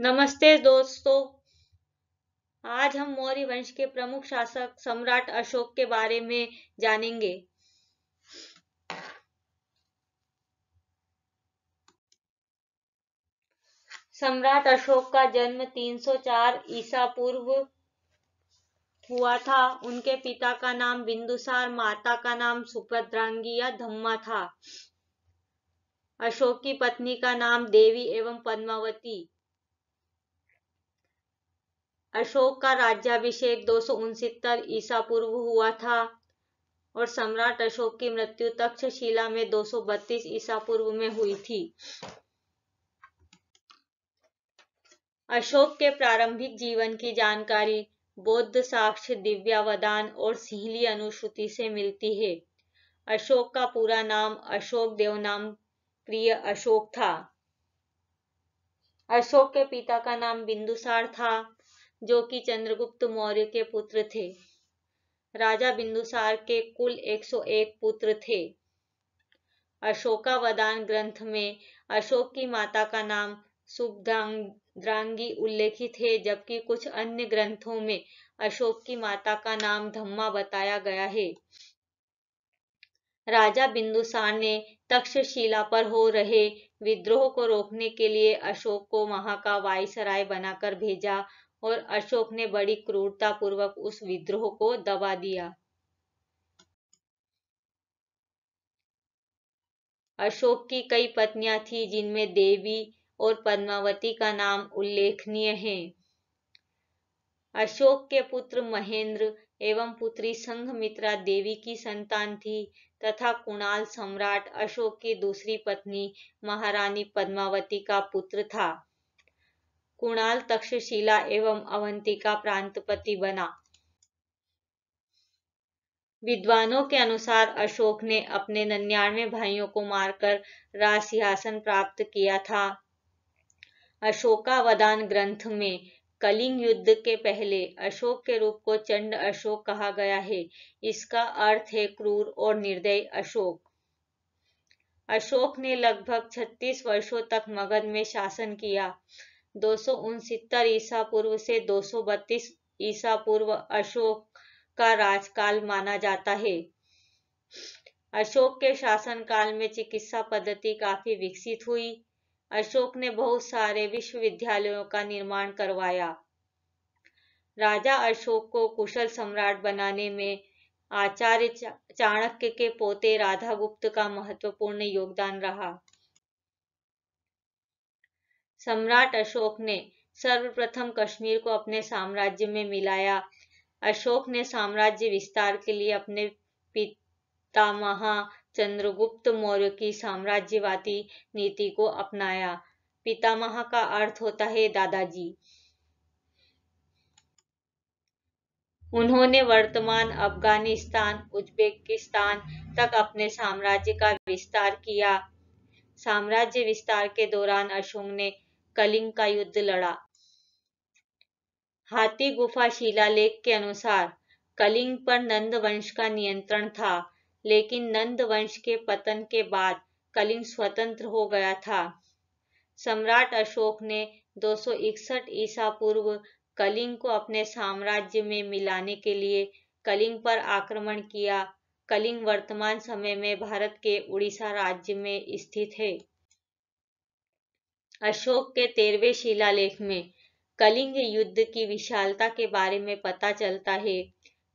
नमस्ते दोस्तों आज हम मौर्य वंश के प्रमुख शासक सम्राट अशोक के बारे में जानेंगे सम्राट अशोक का जन्म 304 ईसा पूर्व हुआ था उनके पिता का नाम बिंदुसार माता का नाम सुप्रद्रांगी या धम्मा था अशोक की पत्नी का नाम देवी एवं पद्मावती अशोक का राज्याभिषेक दो सौ ईसा पूर्व हुआ था और सम्राट अशोक की मृत्यु तक्षशिला में 232 ईसा पूर्व में हुई थी अशोक के प्रारंभिक जीवन की जानकारी बौद्ध साक्ष्य दिव्यावदान और सिहली अनुश्रुति से मिलती है अशोक का पूरा नाम अशोक देवनाम प्रिय अशोक था अशोक के पिता का नाम बिंदुसार था जो कि चंद्रगुप्त मौर्य के पुत्र थे राजा बिंदुसार के कुल 101 पुत्र थे अशोकावदान ग्रंथ में अशोक की माता का नाम सुभद्रांगी उल्लेखित है जबकि कुछ अन्य ग्रंथों में अशोक की माता का नाम धम्मा बताया गया है राजा बिंदुसार ने तक्षशिला पर हो रहे विद्रोह को रोकने के लिए अशोक को वहां का वायसराय बनाकर भेजा और अशोक ने बड़ी क्रूरता पूर्वक उस विद्रोह को दबा दिया अशोक की कई पत्नियां थी जिनमें देवी और पद्मावती का नाम उल्लेखनीय है अशोक के पुत्र महेंद्र एवं पुत्री संघमित्रा देवी की संतान थी तथा कुणाल सम्राट अशोक की दूसरी पत्नी महारानी पद्मावती का पुत्र था कुणाल तक्षशिला एवं अवंती का प्रांतपति बना विद्वानों के अनुसार अशोक ने अपने नन्यानवे भाइयों को मारकर राजसिंहासन सिंहासन प्राप्त किया था अशोकावदान ग्रंथ में कलिंग युद्ध के पहले अशोक के रूप को चंड अशोक कहा गया है इसका अर्थ है क्रूर और निर्दयी अशोक अशोक ने लगभग 36 वर्षों तक मगध में शासन किया दो ईसा पूर्व से दो ईसा पूर्व अशोक का राजकाल माना जाता है अशोक के शासनकाल में चिकित्सा पद्धति काफी विकसित हुई अशोक ने बहुत सारे विश्वविद्यालयों का निर्माण करवाया राजा अशोक को कुशल सम्राट बनाने में आचार्य चाणक्य के पोते राधागुप्त का महत्वपूर्ण योगदान रहा सम्राट अशोक ने सर्वप्रथम कश्मीर को अपने साम्राज्य में मिलाया अशोक ने साम्राज्य विस्तार के लिए अपने पितामह चंद्रगुप्त मौर्य की साम्राज्यवादी नीति को अपनाया पितामह का अर्थ होता है दादाजी उन्होंने वर्तमान अफगानिस्तान उज्बेकिस्तान तक अपने साम्राज्य का विस्तार किया साम्राज्य विस्तार के दौरान अशोक ने कलिंग का युद्ध लड़ा हाथी गुफा शिलालेख के अनुसार कलिंग पर नंद वंश का नियंत्रण था लेकिन नंद वंश के पतन के बाद कलिंग स्वतंत्र हो गया था सम्राट अशोक ने 261 ईसा पूर्व कलिंग को अपने साम्राज्य में मिलाने के लिए कलिंग पर आक्रमण किया कलिंग वर्तमान समय में भारत के उड़ीसा राज्य में स्थित है अशोक के तेरहवें शिलालेख में कलिंग युद्ध की विशालता के बारे में पता चलता है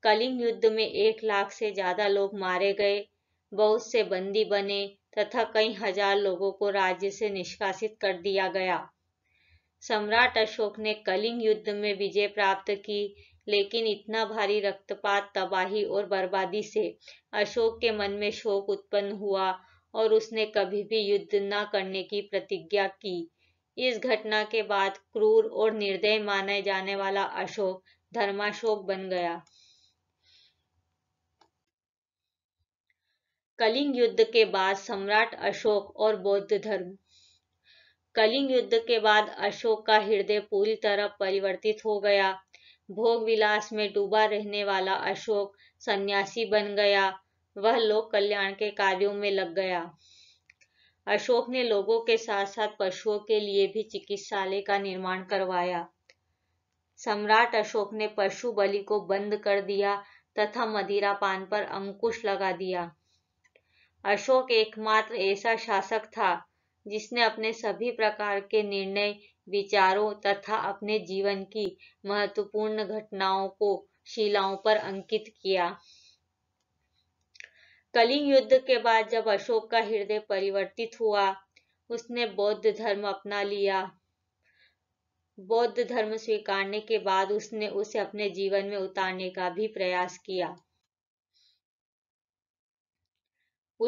कलिंग युद्ध में एक लाख से ज्यादा लोग मारे गए बहुत से बंदी बने तथा कई हजार लोगों को राज्य से निष्कासित कर दिया गया सम्राट अशोक ने कलिंग युद्ध में विजय प्राप्त की लेकिन इतना भारी रक्तपात तबाही और बर्बादी से अशोक के मन में शोक उत्पन्न हुआ और उसने कभी भी युद्ध न करने की प्रतिज्ञा की इस घटना के बाद क्रूर और निर्दय माने जाने वाला अशोक धर्माशोक बन गया कलिंग युद्ध के बाद सम्राट अशोक और बौद्ध धर्म कलिंग युद्ध के बाद अशोक का हृदय पूरी तरह परिवर्तित हो गया भोग विलास में डूबा रहने वाला अशोक सन्यासी बन गया वह लोक कल्याण के कार्यों में लग गया अशोक ने लोगों के साथ साथ पशुओं के लिए भी चिकित्सालय का निर्माण करवाया सम्राट अशोक ने पशु बलि को बंद कर दिया तथा मदिरा पान पर अंकुश लगा दिया अशोक एकमात्र ऐसा शासक था जिसने अपने सभी प्रकार के निर्णय विचारों तथा अपने जीवन की महत्वपूर्ण घटनाओं को शिलाओं पर अंकित किया कलिंग युद्ध के बाद जब अशोक का हृदय परिवर्तित हुआ उसने बौद्ध धर्म अपना लिया बौद्ध धर्म स्वीकारने के बाद उसने उसे अपने जीवन में उतारने का भी प्रयास किया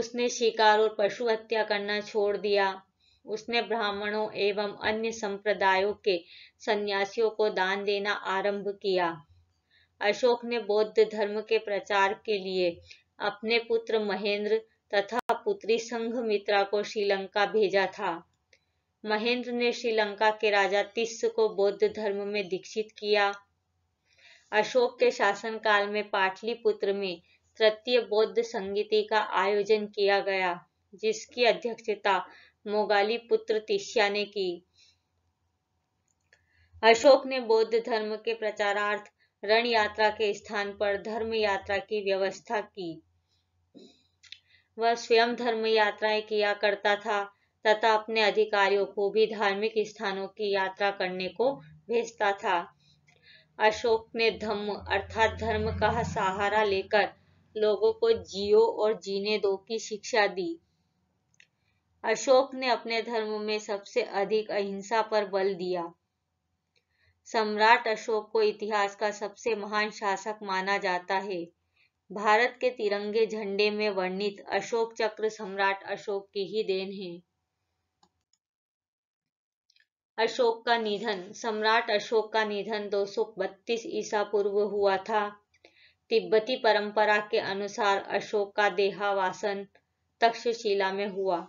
उसने शिकार और पशु हत्या करना छोड़ दिया उसने ब्राह्मणों एवं अन्य संप्रदायों के सन्यासियों को दान देना आरंभ किया अशोक ने बौद्ध धर्म के प्रचार के लिए अपने पुत्र महेंद्र तथा पुत्री संघमित्रा को श्रीलंका भेजा था महेंद्र ने श्रीलंका के राजा तिस्स को बौद्ध धर्म में दीक्षित किया अशोक के शासन काल में पाटलिपुत्र में तृतीय बौद्ध संगीति का आयोजन किया गया जिसकी अध्यक्षता मोगाली पुत्र तिश्या ने की अशोक ने बौद्ध धर्म के प्रचारार्थ रण यात्रा के स्थान पर धर्म यात्रा की व्यवस्था की वह स्वयं धर्म यात्राएं किया करता था तथा अपने अधिकारियों को भी धार्मिक स्थानों की यात्रा करने को भेजता था अशोक ने धम्म अर्थात धर्म का सहारा लेकर लोगों को जियो और जीने दो की शिक्षा दी अशोक ने अपने धर्म में सबसे अधिक अहिंसा पर बल दिया सम्राट अशोक को इतिहास का सबसे महान शासक माना जाता है भारत के तिरंगे झंडे में वर्णित अशोक चक्र सम्राट अशोक की ही देन है अशोक का निधन सम्राट अशोक का निधन 232 ईसा पूर्व हुआ था तिब्बती परंपरा के अनुसार अशोक का देहावासन तक्षशिला में हुआ